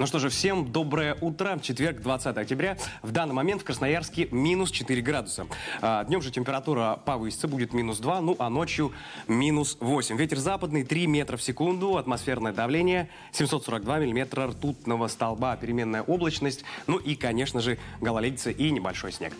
Ну что же, всем доброе утро. Четверг, 20 октября. В данный момент в Красноярске минус 4 градуса. А, днем же температура повысится, будет минус 2, ну а ночью минус 8. Ветер западный 3 метра в секунду, атмосферное давление 742 миллиметра ртутного столба, переменная облачность, ну и, конечно же, гололедица и небольшой снег.